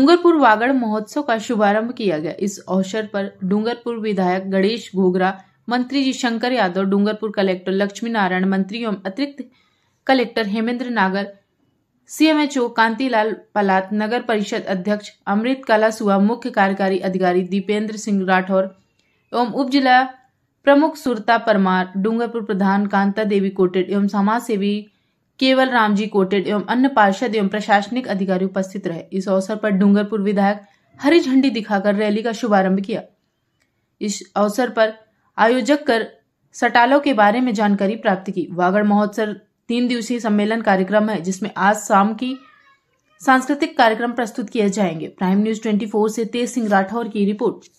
डूंगरपुर वागड़ महोत्सव का शुभारंभ किया गया इस अवसर पर डूंगरपुर विधायक गणेश घोगरा मंत्री जी शंकर यादव डूंगरपुर कलेक्टर लक्ष्मी नारायण मंत्री एवं अतिरिक्त कलेक्टर हेमेंद्र नागर सीएमएचओ कांतिलाल पलात नगर परिषद अध्यक्ष अमृत काला सुहा मुख्य कार्यकारी अधिकारी दीपेंद्र सिंह राठौर एवं उप जिला प्रमुख सुरता परमार डूंगरपुर प्रधान कांता देवी कोटेड एवं समाज सेवी केवल रामजी कोटेड एवं अन्य पार्षद एवं प्रशासनिक अधिकारी उपस्थित रहे इस अवसर पर डूंगरपुर विधायक हरी झंडी दिखाकर रैली का शुभारंभ किया इस अवसर पर आयोजक कर सटालों के बारे में जानकारी प्राप्त की वागड़ महोत्सव तीन दिवसीय सम्मेलन कार्यक्रम है जिसमें आज शाम की सांस्कृतिक कार्यक्रम प्रस्तुत किए जाएंगे प्राइम न्यूज 24 से तेज सिंह राठौर की रिपोर्ट